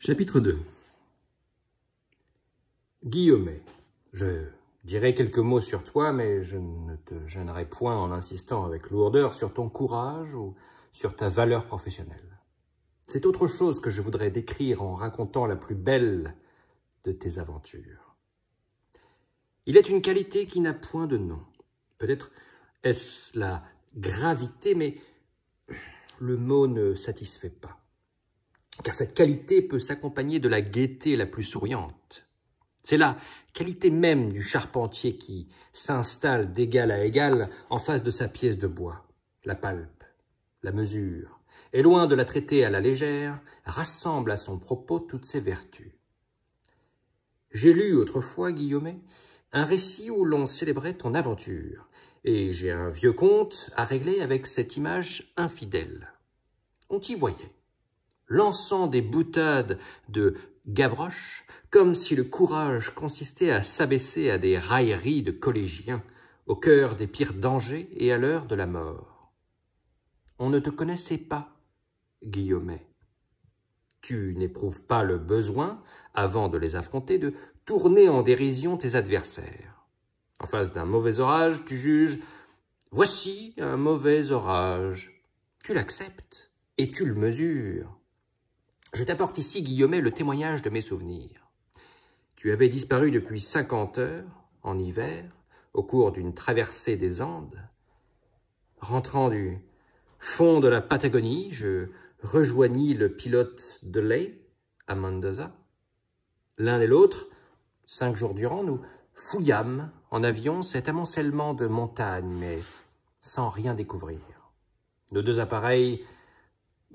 Chapitre 2 Guillaumet, je dirai quelques mots sur toi, mais je ne te gênerai point en insistant avec lourdeur sur ton courage ou sur ta valeur professionnelle. C'est autre chose que je voudrais décrire en racontant la plus belle de tes aventures. Il est une qualité qui n'a point de nom. Peut-être est-ce la gravité, mais le mot ne satisfait pas car cette qualité peut s'accompagner de la gaieté la plus souriante. C'est la qualité même du charpentier qui s'installe d'égal à égal en face de sa pièce de bois. La palpe, la mesure, et loin de la traiter à la légère, rassemble à son propos toutes ses vertus. J'ai lu autrefois, Guillaumet, un récit où l'on célébrait ton aventure, et j'ai un vieux conte à régler avec cette image infidèle. On t'y voyait lançant des boutades de Gavroche, comme si le courage consistait à s'abaisser à des railleries de collégiens, au cœur des pires dangers et à l'heure de la mort. On ne te connaissait pas, Guillaumet. Tu n'éprouves pas le besoin, avant de les affronter, de tourner en dérision tes adversaires. En face d'un mauvais orage, tu juges « Voici un mauvais orage ». Tu l'acceptes et tu le mesures. Je t'apporte ici, Guillaumet, le témoignage de mes souvenirs. Tu avais disparu depuis cinquante heures, en hiver, au cours d'une traversée des Andes. Rentrant du fond de la Patagonie, je rejoignis le pilote de Lay à Mendoza. L'un et l'autre, cinq jours durant, nous fouillâmes en avion cet amoncellement de montagnes, mais sans rien découvrir. Nos deux appareils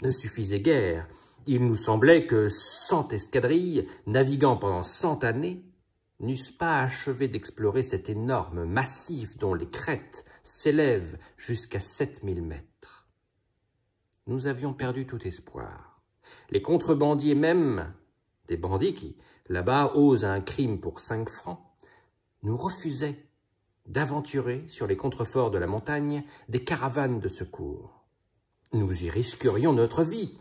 ne suffisaient guère. Il nous semblait que cent escadrilles, naviguant pendant cent années, n'eussent pas achevé d'explorer cet énorme massif dont les crêtes s'élèvent jusqu'à sept mille mètres. Nous avions perdu tout espoir. Les contrebandiers même, des bandits qui, là-bas, osent un crime pour cinq francs, nous refusaient d'aventurer sur les contreforts de la montagne des caravanes de secours. Nous y risquerions notre vie,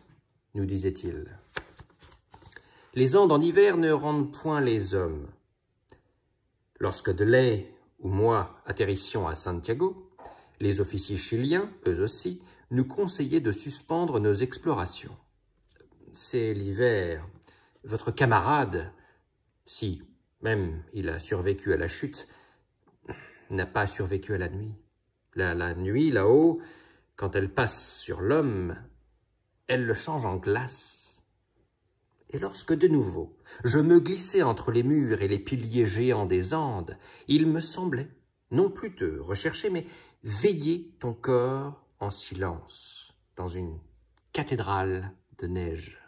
nous disait-il. Les Andes en hiver ne rendent point les hommes. Lorsque Delay ou moi atterrissions à Santiago, les officiers chiliens, eux aussi, nous conseillaient de suspendre nos explorations. C'est l'hiver. Votre camarade, si même il a survécu à la chute, n'a pas survécu à la nuit. la nuit, là-haut, quand elle passe sur l'homme, elle le change en glace. Et lorsque de nouveau je me glissais entre les murs et les piliers géants des Andes, il me semblait, non plus te rechercher, mais veiller ton corps en silence dans une cathédrale de neige.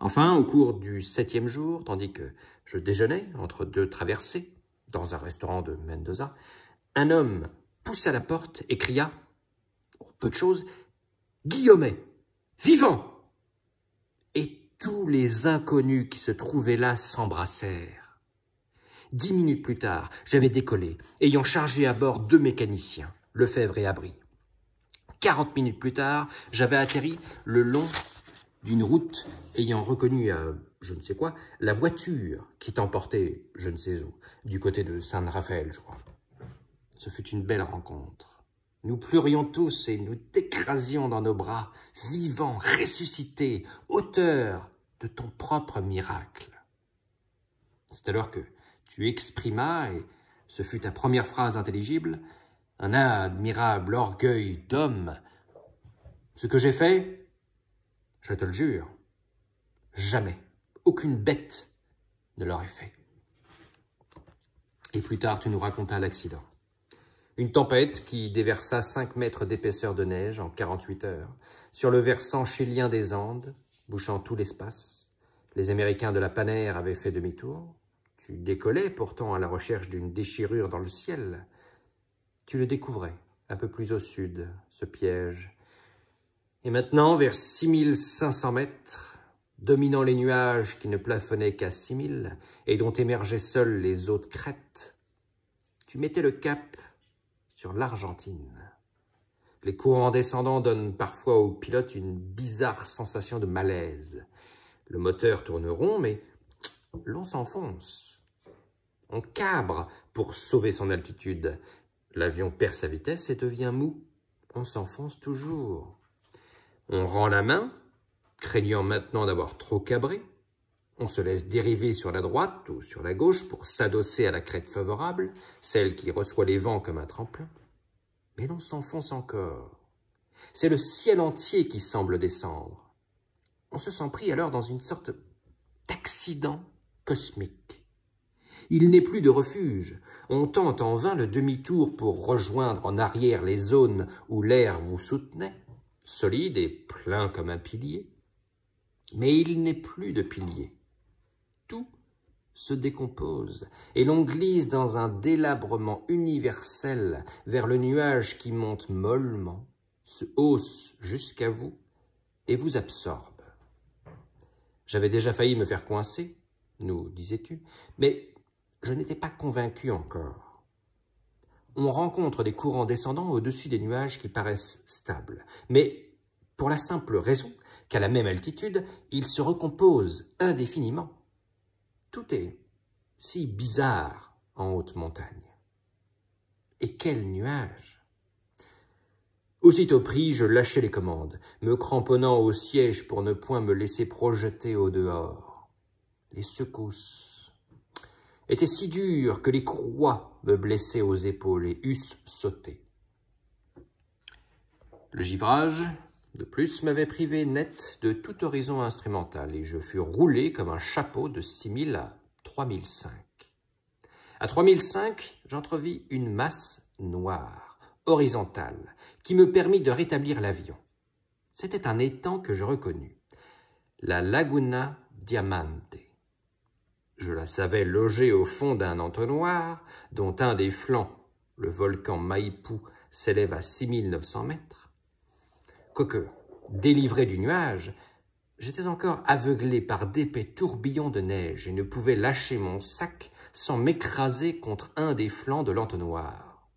Enfin, au cours du septième jour, tandis que je déjeunais entre deux traversées dans un restaurant de Mendoza, un homme poussa la porte et cria peu de choses, Guillaumet, vivant Et tous les inconnus qui se trouvaient là s'embrassèrent. Dix minutes plus tard, j'avais décollé, ayant chargé à bord deux mécaniciens, Lefebvre et Abri. Quarante minutes plus tard, j'avais atterri le long d'une route ayant reconnu, je ne sais quoi, la voiture qui t'emportait, je ne sais où, du côté de Saint-Raphaël, je crois. Ce fut une belle rencontre. Nous pleurions tous et nous t'écrasions dans nos bras, vivant, ressuscité, auteur de ton propre miracle. C'est alors que tu exprimas, et ce fut ta première phrase intelligible, un admirable orgueil d'homme. Ce que j'ai fait, je te le jure, jamais, aucune bête ne l'aurait fait. Et plus tard, tu nous racontas l'accident. Une tempête qui déversa 5 mètres d'épaisseur de neige en 48 heures sur le versant chilien des Andes, bouchant tout l'espace. Les Américains de la Panère avaient fait demi-tour. Tu décollais pourtant à la recherche d'une déchirure dans le ciel. Tu le découvrais, un peu plus au sud, ce piège. Et maintenant, vers 6500 mètres, dominant les nuages qui ne plafonnaient qu'à 6000 et dont émergeaient seules les hautes crêtes, tu mettais le cap sur l'Argentine. Les courants descendants donnent parfois au pilote une bizarre sensation de malaise. Le moteur tourne rond, mais l'on s'enfonce. On cabre pour sauver son altitude. L'avion perd sa vitesse et devient mou. On s'enfonce toujours. On rend la main, craignant maintenant d'avoir trop cabré. On se laisse dériver sur la droite ou sur la gauche pour s'adosser à la crête favorable, celle qui reçoit les vents comme un tremplin. Mais l'on s'enfonce encore. C'est le ciel entier qui semble descendre. On se sent pris alors dans une sorte d'accident cosmique. Il n'est plus de refuge. On tente en vain le demi-tour pour rejoindre en arrière les zones où l'air vous soutenait, solide et plein comme un pilier. Mais il n'est plus de pilier se décompose, et l'on glisse dans un délabrement universel vers le nuage qui monte mollement, se hausse jusqu'à vous et vous absorbe. J'avais déjà failli me faire coincer, nous disais-tu, mais je n'étais pas convaincu encore. On rencontre des courants descendants au-dessus des nuages qui paraissent stables, mais pour la simple raison qu'à la même altitude, ils se recomposent indéfiniment tout est si bizarre en haute montagne. Et quel nuage Aussitôt pris, je lâchai les commandes, me cramponnant au siège pour ne point me laisser projeter au dehors. Les secousses étaient si dures que les croix me blessaient aux épaules et eussent sauté. Le givrage de plus, m'avait privé net de tout horizon instrumental et je fus roulé comme un chapeau de 6000 à 3005. À 3005, j'entrevis une masse noire, horizontale, qui me permit de rétablir l'avion. C'était un étang que je reconnus, la Laguna Diamante. Je la savais logée au fond d'un entonnoir, dont un des flancs, le volcan Maipú, s'élève à 6900 mètres. Que, délivré du nuage, j'étais encore aveuglé par d'épais tourbillons de neige et ne pouvais lâcher mon sac sans m'écraser contre un des flancs de l'entonnoir.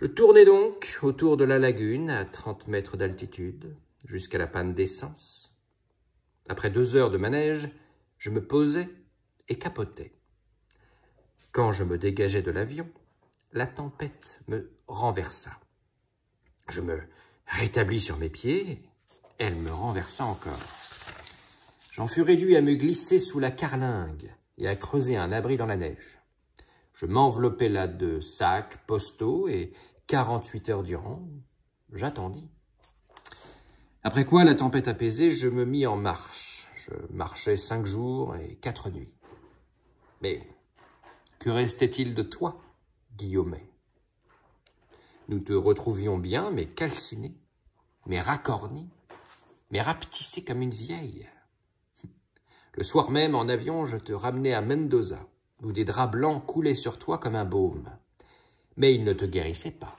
Je tournais donc autour de la lagune à trente mètres d'altitude jusqu'à la panne d'essence. Après deux heures de manège, je me posais et capotais. Quand je me dégageais de l'avion, la tempête me renversa. Je me Rétablie sur mes pieds, elle me renversa encore. J'en fus réduit à me glisser sous la carlingue et à creuser un abri dans la neige. Je m'enveloppai là de sacs, postaux, et quarante 48 heures durant, j'attendis. Après quoi, la tempête apaisée, je me mis en marche. Je marchais cinq jours et quatre nuits. Mais que restait-il de toi, Guillaumet nous te retrouvions bien, mais calciné, mais racorni, mais rapetissé comme une vieille. Le soir même, en avion, je te ramenais à Mendoza, où des draps blancs coulaient sur toi comme un baume. Mais ils ne te guérissaient pas.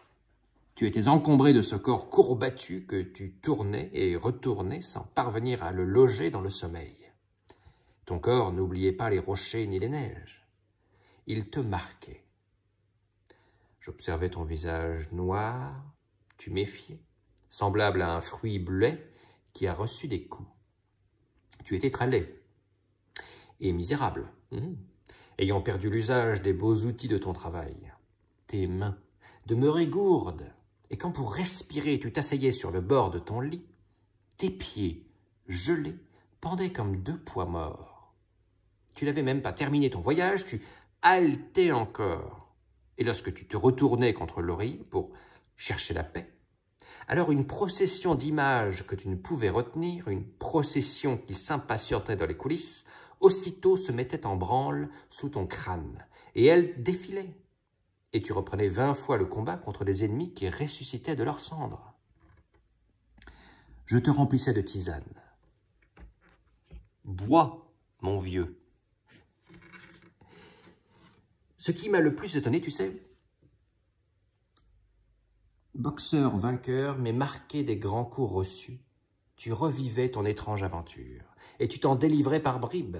Tu étais encombré de ce corps courbattu que tu tournais et retournais sans parvenir à le loger dans le sommeil. Ton corps n'oubliait pas les rochers ni les neiges. Il te marquait J'observais ton visage noir, tu méfiais, semblable à un fruit bleu qui a reçu des coups. Tu étais très laid et misérable, hmm, ayant perdu l'usage des beaux outils de ton travail. Tes mains demeuraient gourdes, et quand pour respirer tu t'asseyais sur le bord de ton lit, tes pieds, gelés, pendaient comme deux poids morts. Tu n'avais même pas terminé ton voyage, tu haletais encore et lorsque tu te retournais contre l'oreille pour chercher la paix. Alors une procession d'images que tu ne pouvais retenir, une procession qui s'impatientait dans les coulisses, aussitôt se mettait en branle sous ton crâne, et elle défilait, et tu reprenais vingt fois le combat contre des ennemis qui ressuscitaient de leurs cendres. Je te remplissais de tisane. Bois, mon vieux, ce qui m'a le plus étonné, tu sais Boxeur vainqueur, mais marqué des grands coups reçus, tu revivais ton étrange aventure, et tu t'en délivrais par bribes.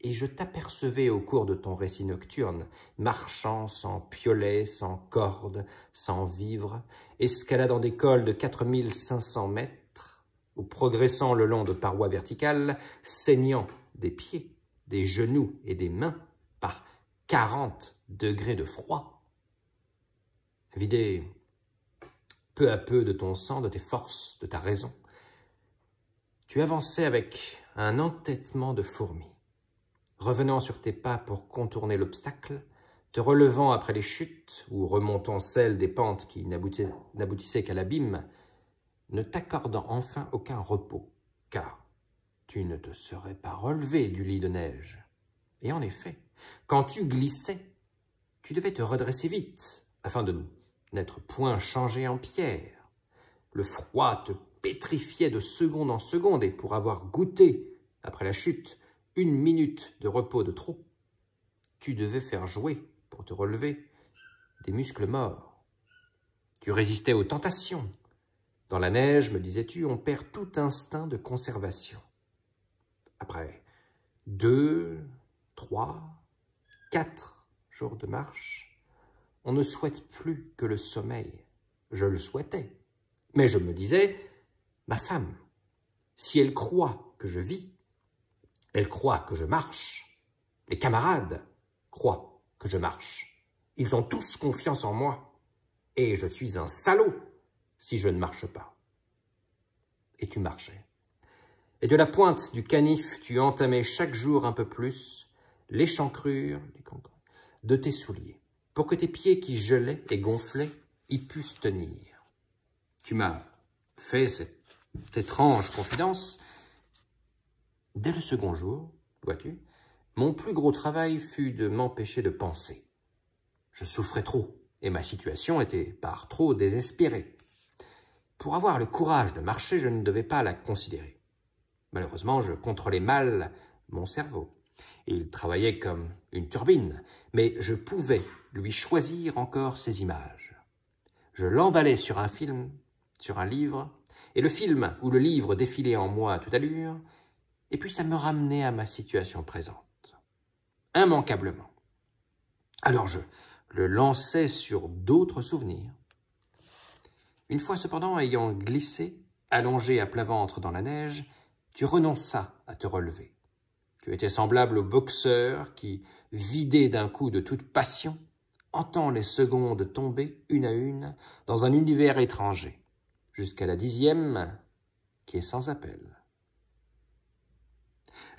Et je t'apercevais au cours de ton récit nocturne, marchant sans piolet, sans corde, sans vivre, escaladant des cols de 4500 mètres, ou progressant le long de parois verticales, saignant des pieds, des genoux et des mains, par 40 degrés de froid. Vidé peu à peu de ton sang, de tes forces, de ta raison, tu avançais avec un entêtement de fourmi, revenant sur tes pas pour contourner l'obstacle, te relevant après les chutes ou remontant celles des pentes qui n'aboutissaient qu'à l'abîme, ne t'accordant enfin aucun repos, car tu ne te serais pas relevé du lit de neige. Et en effet, quand tu glissais, tu devais te redresser vite, afin de n'être point changé en pierre. Le froid te pétrifiait de seconde en seconde, et pour avoir goûté, après la chute, une minute de repos de trop, tu devais faire jouer, pour te relever, des muscles morts. Tu résistais aux tentations. Dans la neige, me disais-tu, on perd tout instinct de conservation. Après deux, trois, quatre jours de marche, on ne souhaite plus que le sommeil. Je le souhaitais, mais je me disais, ma femme, si elle croit que je vis, elle croit que je marche, les camarades croient que je marche, ils ont tous confiance en moi, et je suis un salaud si je ne marche pas. Et tu marchais. Et de la pointe du canif, tu entamais chaque jour un peu plus, l'échancrure de tes souliers, pour que tes pieds qui gelaient et gonflaient y puissent tenir. Tu m'as fait cette étrange confidence. Dès le second jour, vois-tu, mon plus gros travail fut de m'empêcher de penser. Je souffrais trop, et ma situation était par trop désespérée. Pour avoir le courage de marcher, je ne devais pas la considérer. Malheureusement, je contrôlais mal mon cerveau. Il travaillait comme une turbine, mais je pouvais lui choisir encore ses images. Je l'emballais sur un film, sur un livre, et le film ou le livre défilait en moi à toute allure, et puis ça me ramenait à ma situation présente. Immanquablement. Alors je le lançais sur d'autres souvenirs. Une fois cependant, ayant glissé, allongé à plat ventre dans la neige, tu renonças à te relever. Tu étais semblable au boxeur qui, vidé d'un coup de toute passion, entend les secondes tomber une à une dans un univers étranger, jusqu'à la dixième qui est sans appel.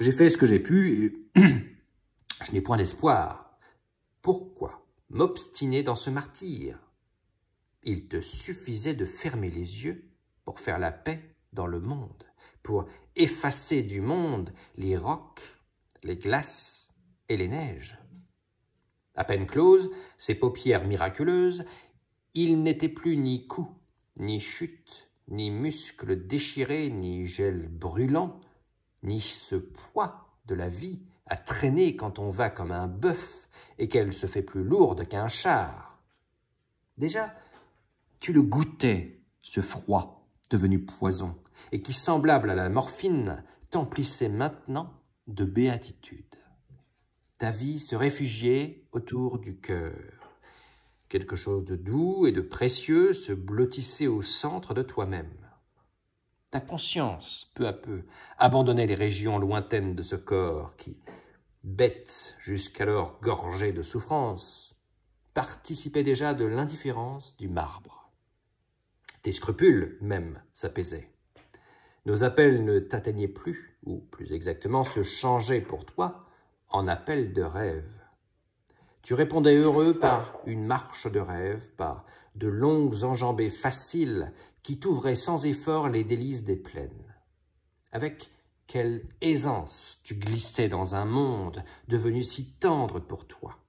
J'ai fait ce que j'ai pu je n'ai point d'espoir. Pourquoi m'obstiner dans ce martyr Il te suffisait de fermer les yeux pour faire la paix dans le monde, pour effacer du monde les rocs les glaces et les neiges. À peine closes, ses paupières miraculeuses, il n'était plus ni cou, ni chute, ni muscles déchirés, ni gel brûlant, ni ce poids de la vie à traîner quand on va comme un bœuf et qu'elle se fait plus lourde qu'un char. Déjà, tu le goûtais, ce froid devenu poison, et qui, semblable à la morphine, t'emplissait maintenant de béatitude. Ta vie se réfugiait autour du cœur. Quelque chose de doux et de précieux se blottissait au centre de toi-même. Ta conscience, peu à peu, abandonnait les régions lointaines de ce corps qui, bête jusqu'alors gorgé de souffrance, participait déjà de l'indifférence du marbre. Tes scrupules, même, s'apaisaient. Nos appels ne t'atteignaient plus ou plus exactement se changer pour toi en appel de rêve. Tu répondais heureux par une marche de rêve, par de longues enjambées faciles qui t'ouvraient sans effort les délices des plaines. Avec quelle aisance tu glissais dans un monde devenu si tendre pour toi.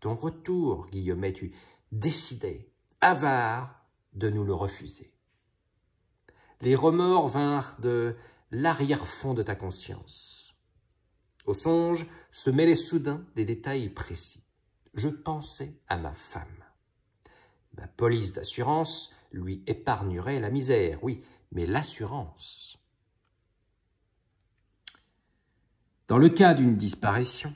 Ton retour, Guillaumet, tu décidais, avare, de nous le refuser. Les remords vinrent de l'arrière-fond de ta conscience. Au songe se mêlaient soudain des détails précis. Je pensais à ma femme. Ma police d'assurance lui épargnerait la misère, oui, mais l'assurance. Dans le cas d'une disparition,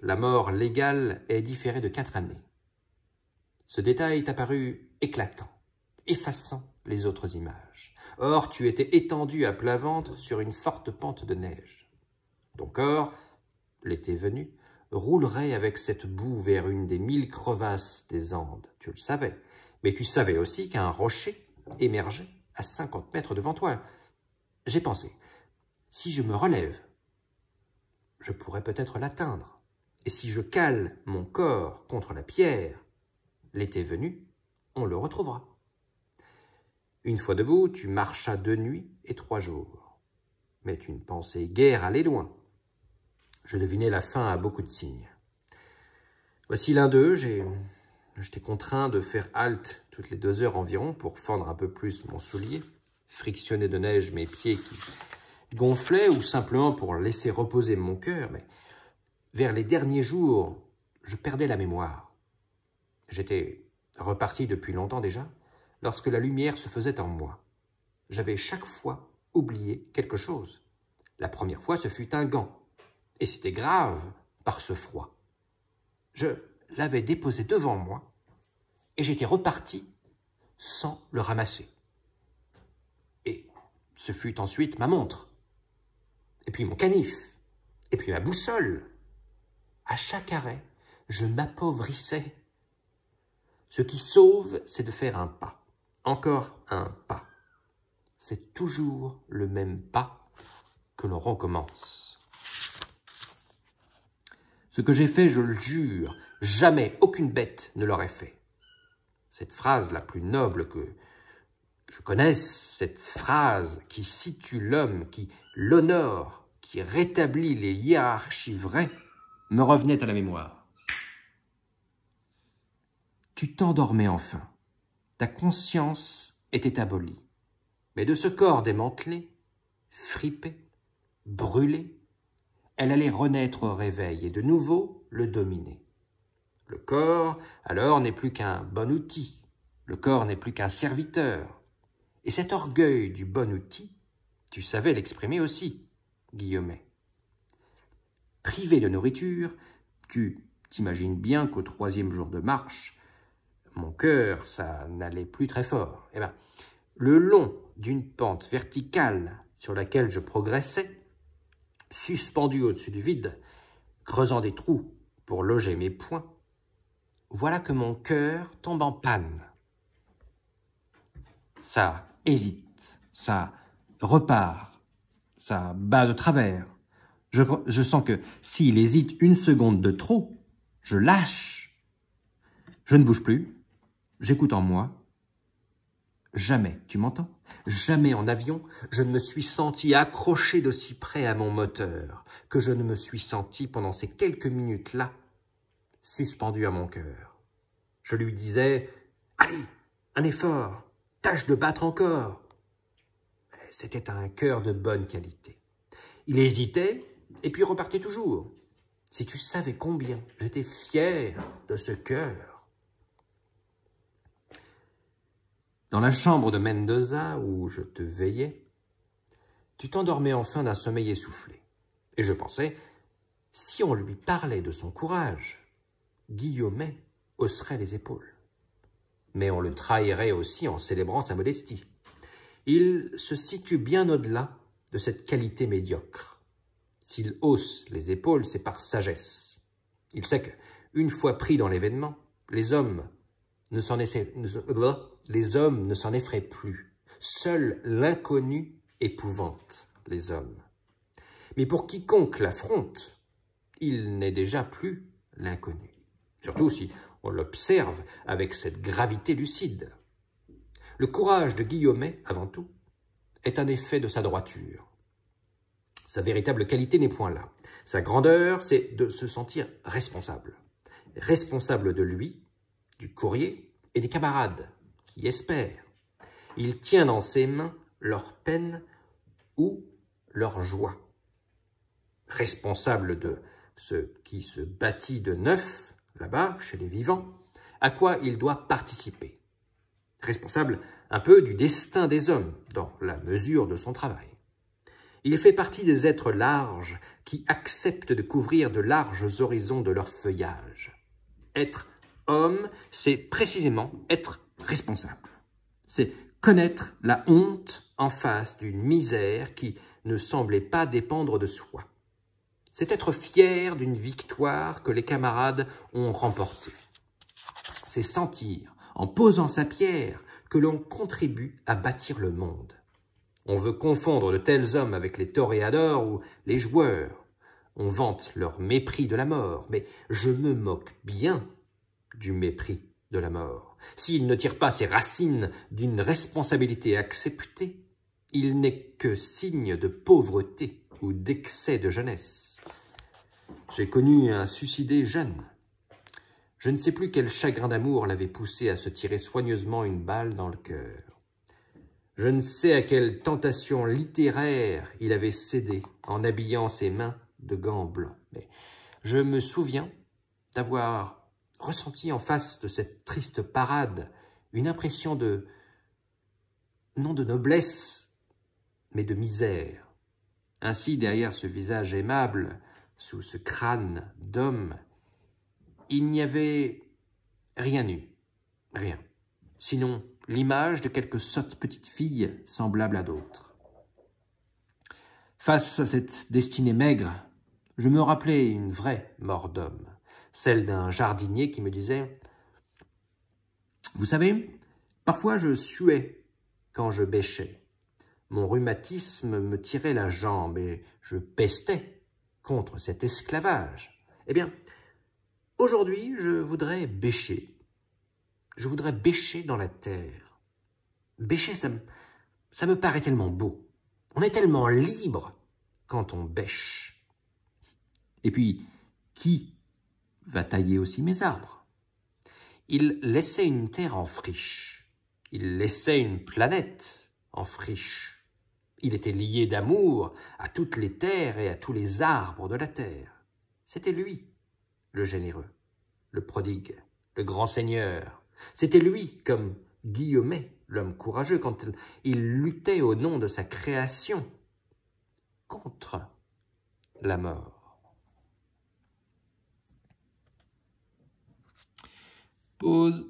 la mort légale est différée de quatre années. Ce détail est apparu éclatant, effaçant les autres images. Or, tu étais étendu à plat ventre sur une forte pente de neige. Ton corps, l'été venu, roulerait avec cette boue vers une des mille crevasses des Andes. Tu le savais. Mais tu savais aussi qu'un rocher émergeait à cinquante mètres devant toi. J'ai pensé, si je me relève, je pourrais peut-être l'atteindre. Et si je cale mon corps contre la pierre, l'été venu, on le retrouvera. Une fois debout, tu marchas deux nuits et trois jours. Mais tu ne pensais guère aller loin. Je devinais la fin à beaucoup de signes. Voici l'un d'eux, j'étais contraint de faire halte toutes les deux heures environ pour fendre un peu plus mon soulier, frictionner de neige mes pieds qui gonflaient ou simplement pour laisser reposer mon cœur, mais vers les derniers jours, je perdais la mémoire. J'étais reparti depuis longtemps déjà lorsque la lumière se faisait en moi. J'avais chaque fois oublié quelque chose. La première fois, ce fut un gant, et c'était grave par ce froid. Je l'avais déposé devant moi, et j'étais reparti sans le ramasser. Et ce fut ensuite ma montre, et puis mon canif, et puis ma boussole. À chaque arrêt, je m'appauvrissais. Ce qui sauve, c'est de faire un pas. Encore un pas. C'est toujours le même pas que l'on recommence. Ce que j'ai fait, je le jure, jamais aucune bête ne l'aurait fait. Cette phrase la plus noble que je connaisse, cette phrase qui situe l'homme, qui l'honore, qui rétablit les hiérarchies vraies, me revenait à la mémoire. Tu t'endormais enfin ta conscience était abolie. Mais de ce corps démantelé, fripé, brûlé, elle allait renaître au réveil et de nouveau le dominer. Le corps, alors, n'est plus qu'un bon outil, le corps n'est plus qu'un serviteur. Et cet orgueil du bon outil, tu savais l'exprimer aussi, Guillaumet. Privé de nourriture, tu t'imagines bien qu'au troisième jour de marche, mon cœur, ça n'allait plus très fort. Eh bien, le long d'une pente verticale sur laquelle je progressais, suspendu au-dessus du vide, creusant des trous pour loger mes poings, voilà que mon cœur tombe en panne. Ça hésite, ça repart, ça bat de travers. Je, je sens que s'il hésite une seconde de trop, je lâche. Je ne bouge plus, J'écoute en moi. Jamais, tu m'entends Jamais en avion, je ne me suis senti accroché d'aussi près à mon moteur que je ne me suis senti pendant ces quelques minutes-là suspendu à mon cœur. Je lui disais « Allez, un effort, tâche de battre encore !» C'était un cœur de bonne qualité. Il hésitait et puis repartait toujours. Si tu savais combien j'étais fier de ce cœur Dans la chambre de Mendoza, où je te veillais, tu t'endormais enfin d'un sommeil essoufflé. Et je pensais, si on lui parlait de son courage, Guillaumet hausserait les épaules. Mais on le trahirait aussi en célébrant sa modestie. Il se situe bien au-delà de cette qualité médiocre. S'il hausse les épaules, c'est par sagesse. Il sait que, une fois pris dans l'événement, les hommes ne s'en essaient les hommes ne s'en effraient plus. Seul l'inconnu épouvante les hommes. Mais pour quiconque l'affronte, il n'est déjà plus l'inconnu. Surtout si on l'observe avec cette gravité lucide. Le courage de Guillaumet, avant tout, est un effet de sa droiture. Sa véritable qualité n'est point là. Sa grandeur, c'est de se sentir responsable. Responsable de lui, du courrier et des camarades espère Il tient dans ses mains leur peine ou leur joie. Responsable de ce qui se bâtit de neuf, là-bas, chez les vivants, à quoi il doit participer. Responsable un peu du destin des hommes, dans la mesure de son travail. Il fait partie des êtres larges qui acceptent de couvrir de larges horizons de leur feuillage. Être homme, c'est précisément être responsable. C'est connaître la honte en face d'une misère qui ne semblait pas dépendre de soi. C'est être fier d'une victoire que les camarades ont remportée. C'est sentir, en posant sa pierre, que l'on contribue à bâtir le monde. On veut confondre de tels hommes avec les toréadors ou les joueurs. On vante leur mépris de la mort, mais je me moque bien du mépris de la mort, s'il ne tire pas ses racines d'une responsabilité acceptée, il n'est que signe de pauvreté ou d'excès de jeunesse. J'ai connu un suicidé jeune. Je ne sais plus quel chagrin d'amour l'avait poussé à se tirer soigneusement une balle dans le cœur. Je ne sais à quelle tentation littéraire il avait cédé en habillant ses mains de gants blancs. Mais je me souviens d'avoir ressenti en face de cette triste parade une impression de, non de noblesse, mais de misère. Ainsi, derrière ce visage aimable, sous ce crâne d'homme, il n'y avait rien eu, rien, sinon l'image de quelques sottes petites filles semblables à d'autres. Face à cette destinée maigre, je me rappelais une vraie mort d'homme celle d'un jardinier qui me disait « Vous savez, parfois je suais quand je bêchais. Mon rhumatisme me tirait la jambe et je pestais contre cet esclavage. Eh bien, aujourd'hui, je voudrais bêcher. Je voudrais bêcher dans la terre. Bêcher, ça me, ça me paraît tellement beau. On est tellement libre quand on bêche. Et puis, qui va tailler aussi mes arbres. Il laissait une terre en friche. Il laissait une planète en friche. Il était lié d'amour à toutes les terres et à tous les arbres de la terre. C'était lui, le généreux, le prodigue, le grand seigneur. C'était lui, comme Guillaumet, l'homme courageux, quand il luttait au nom de sa création contre la mort. Pause.